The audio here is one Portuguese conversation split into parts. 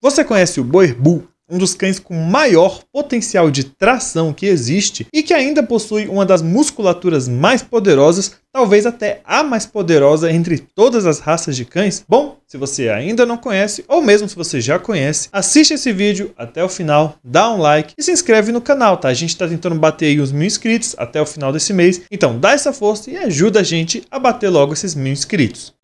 Você conhece o Boer Bull, um dos cães com maior potencial de tração que existe e que ainda possui uma das musculaturas mais poderosas, talvez até a mais poderosa entre todas as raças de cães? Bom, se você ainda não conhece, ou mesmo se você já conhece, assiste esse vídeo até o final, dá um like e se inscreve no canal, tá? A gente está tentando bater aí os mil inscritos até o final desse mês, então dá essa força e ajuda a gente a bater logo esses mil inscritos.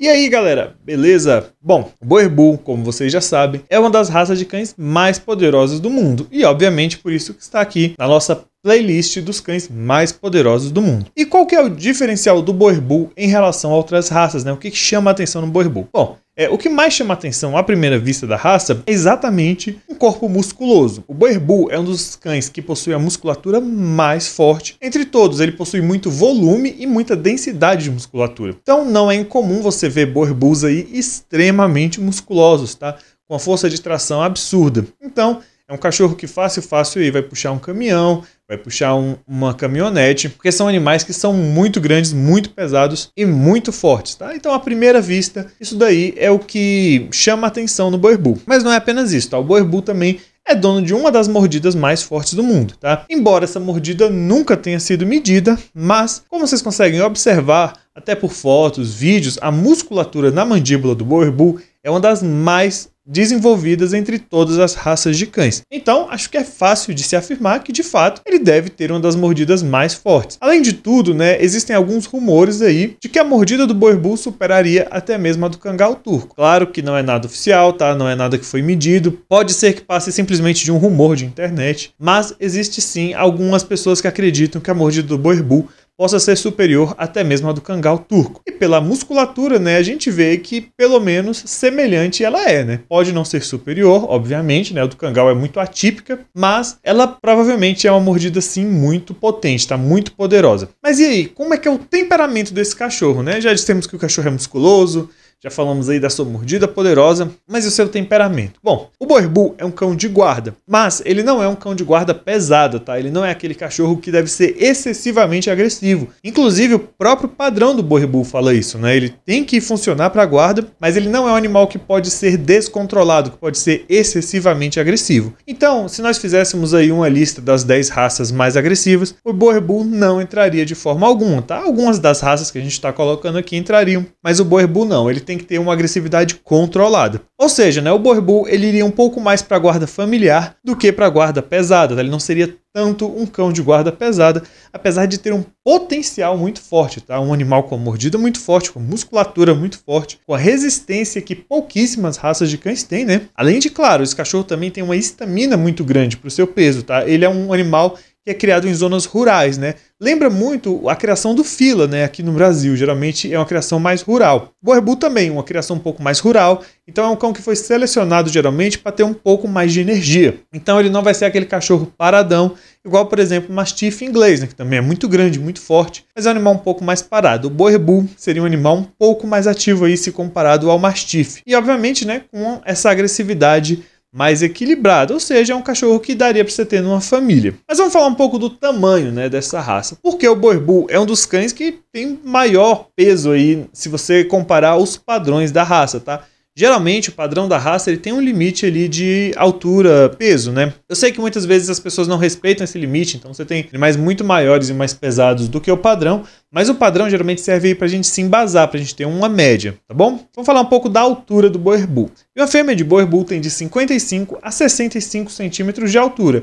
E aí, galera, beleza? Bom, Boer Bull, como vocês já sabem, é uma das raças de cães mais poderosas do mundo e, obviamente, por isso que está aqui na nossa playlist dos cães mais poderosos do mundo. E qual que é o diferencial do Boer Bull em relação a outras raças, né? O que, que chama a atenção no Boer Bull? Bom, é, o que mais chama atenção à primeira vista da raça é exatamente um corpo musculoso. O Boer é um dos cães que possui a musculatura mais forte. Entre todos, ele possui muito volume e muita densidade de musculatura. Então não é incomum você ver Boer aí extremamente musculosos, tá? Com a força de tração absurda. Então, é um cachorro que fácil, fácil e vai puxar um caminhão, vai puxar um, uma caminhonete, porque são animais que são muito grandes, muito pesados e muito fortes, tá? Então, à primeira vista, isso daí é o que chama atenção no boerbu. Mas não é apenas isso, tá? O boerbu também é dono de uma das mordidas mais fortes do mundo, tá? Embora essa mordida nunca tenha sido medida, mas como vocês conseguem observar até por fotos, vídeos, a musculatura na mandíbula do boerbu é uma das mais desenvolvidas entre todas as raças de cães. Então, acho que é fácil de se afirmar que, de fato, ele deve ter uma das mordidas mais fortes. Além de tudo, né, existem alguns rumores aí de que a mordida do boerbu superaria até mesmo a do cangal turco. Claro que não é nada oficial, tá? Não é nada que foi medido. Pode ser que passe simplesmente de um rumor de internet, mas existe sim algumas pessoas que acreditam que a mordida do boerbu possa ser superior até mesmo a do cangal turco. E pela musculatura, né, a gente vê que pelo menos semelhante ela é, né? Pode não ser superior, obviamente, né? O do cangal é muito atípica, mas ela provavelmente é uma mordida sim muito potente, tá muito poderosa. Mas e aí, como é que é o temperamento desse cachorro, né? Já dissemos que o cachorro é musculoso, já falamos aí da sua mordida poderosa, mas e o seu temperamento? Bom, o Borbu é um cão de guarda, mas ele não é um cão de guarda pesado, tá? Ele não é aquele cachorro que deve ser excessivamente agressivo. Inclusive, o próprio padrão do Borbu fala isso, né? Ele tem que funcionar para guarda, mas ele não é um animal que pode ser descontrolado, que pode ser excessivamente agressivo. Então, se nós fizéssemos aí uma lista das 10 raças mais agressivas, o Borbu não entraria de forma alguma, tá? Algumas das raças que a gente está colocando aqui entrariam, mas o Borbu não. Ele tem que ter uma agressividade controlada. Ou seja, né, o Borbu ele iria um pouco mais para a guarda familiar do que para a guarda pesada. Tá? Ele não seria tanto um cão de guarda pesada, apesar de ter um potencial muito forte, tá? Um animal com a mordida muito forte, com musculatura muito forte, com a resistência que pouquíssimas raças de cães têm, né? Além de, claro, esse cachorro também tem uma estamina muito grande para o seu peso, tá? Ele é um animal que é criado em zonas rurais, né? Lembra muito a criação do fila, né? Aqui no Brasil, geralmente é uma criação mais rural. Borbu também, uma criação um pouco mais rural. Então é um cão que foi selecionado geralmente para ter um pouco mais de energia. Então ele não vai ser aquele cachorro paradão, igual por exemplo o mastiff inglês, né? Que também é muito grande, muito forte, mas é um animal um pouco mais parado. O borbu seria um animal um pouco mais ativo aí se comparado ao mastiff. E obviamente, né? Com essa agressividade mais equilibrado, ou seja, é um cachorro que daria para você ter numa família. Mas vamos falar um pouco do tamanho, né, dessa raça. Porque o Boer é um dos cães que tem maior peso aí, se você comparar os padrões da raça, tá? Geralmente o padrão da raça ele tem um limite ali de altura, peso, né? Eu sei que muitas vezes as pessoas não respeitam esse limite, então você tem animais muito maiores e mais pesados do que o padrão, mas o padrão geralmente serve para a gente se embasar, para a gente ter uma média, tá bom? Vamos falar um pouco da altura do Boer Bull. uma fêmea de Boer Bull tem de 55 a 65 centímetros de altura.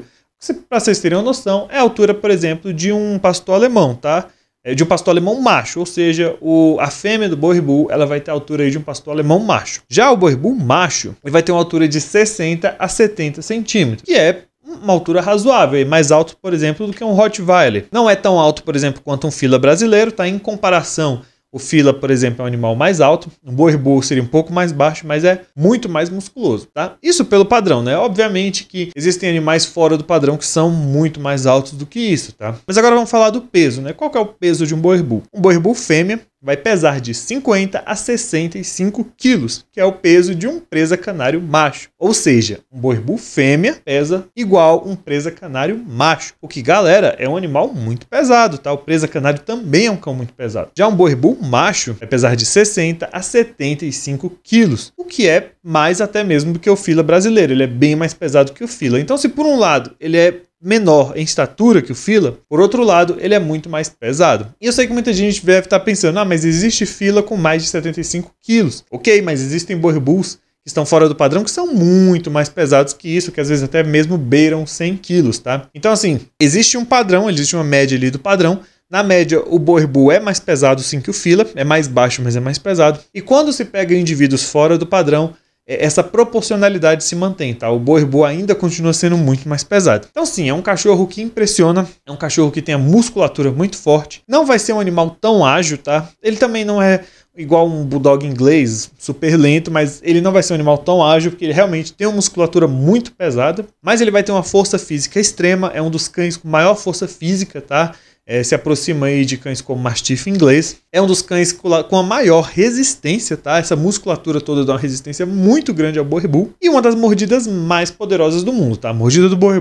Para vocês terem uma noção, é a altura, por exemplo, de um pastor alemão, tá? É, de um pastor alemão macho, ou seja, o, a fêmea do boi bull ela vai ter a altura de um pastor alemão macho. Já o boi bull macho, ele vai ter uma altura de 60 a 70 centímetros, que é uma altura razoável, é mais alto, por exemplo, do que um Rottweiler. Não é tão alto, por exemplo, quanto um fila brasileiro, tá? Em comparação o fila, por exemplo, é um animal mais alto, um boi burro seria um pouco mais baixo, mas é muito mais musculoso, tá? Isso pelo padrão, né? Obviamente que existem animais fora do padrão que são muito mais altos do que isso, tá? Mas agora vamos falar do peso, né? Qual que é o peso de um boi burro? Um boi burro fêmea, vai pesar de 50 a 65 quilos, que é o peso de um presa canário macho. Ou seja, um boibu fêmea pesa igual um presa canário macho. O que, galera, é um animal muito pesado, tá? O presa canário também é um cão muito pesado. Já um boibu macho vai pesar de 60 a 75 quilos, o que é mais até mesmo do que o fila brasileiro. Ele é bem mais pesado que o fila. Então, se por um lado ele é menor em estatura que o Fila, por outro lado, ele é muito mais pesado. E eu sei que muita gente deve estar tá pensando, ah, mas existe Fila com mais de 75 quilos. Ok, mas existem Boi Bulls que estão fora do padrão, que são muito mais pesados que isso, que às vezes até mesmo beiram 100 quilos, tá? Então, assim, existe um padrão, existe uma média ali do padrão, na média, o Borbu é mais pesado sim que o Fila, é mais baixo, mas é mais pesado. E quando se pega indivíduos fora do padrão, é, essa proporcionalidade se mantém, tá? O boerbo ainda continua sendo muito mais pesado. Então, sim, é um cachorro que impressiona, é um cachorro que tem a musculatura muito forte. Não vai ser um animal tão ágil, tá? Ele também não é igual um bulldog inglês, super lento, mas ele não vai ser um animal tão ágil, porque ele realmente tem uma musculatura muito pesada, mas ele vai ter uma força física extrema, é um dos cães com maior força física, tá? é, se aproxima aí de cães como Mastiff inglês. É um dos cães com a maior resistência, tá? Essa musculatura toda dá uma resistência muito grande ao Borre E uma das mordidas mais poderosas do mundo, tá? A mordida do Borre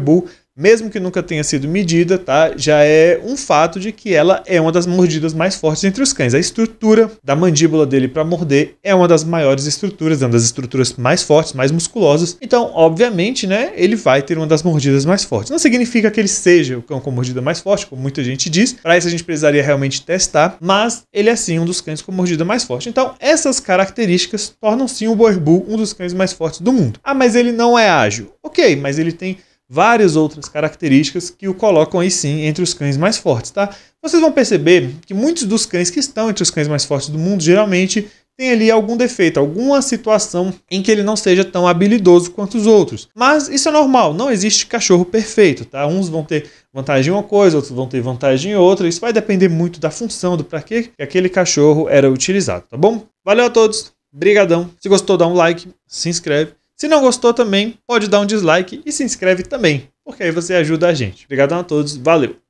mesmo que nunca tenha sido medida, tá? já é um fato de que ela é uma das mordidas mais fortes entre os cães. A estrutura da mandíbula dele para morder é uma das maiores estruturas, é uma das estruturas mais fortes, mais musculosas. Então, obviamente, né, ele vai ter uma das mordidas mais fortes. Não significa que ele seja o cão com mordida mais forte, como muita gente diz. Para isso a gente precisaria realmente testar, mas ele é sim um dos cães com mordida mais forte. Então, essas características tornam sim o Boer Bull um dos cães mais fortes do mundo. Ah, mas ele não é ágil. OK, mas ele tem várias outras características que o colocam aí sim entre os cães mais fortes, tá? Vocês vão perceber que muitos dos cães que estão entre os cães mais fortes do mundo geralmente tem ali algum defeito, alguma situação em que ele não seja tão habilidoso quanto os outros. Mas isso é normal, não existe cachorro perfeito, tá? Uns vão ter vantagem em uma coisa, outros vão ter vantagem em outra. Isso vai depender muito da função, do para que aquele cachorro era utilizado, tá bom? Valeu a todos, brigadão. Se gostou, dá um like, se inscreve se não gostou também, pode dar um dislike e se inscreve também, porque aí você ajuda a gente. Obrigadão a todos, valeu!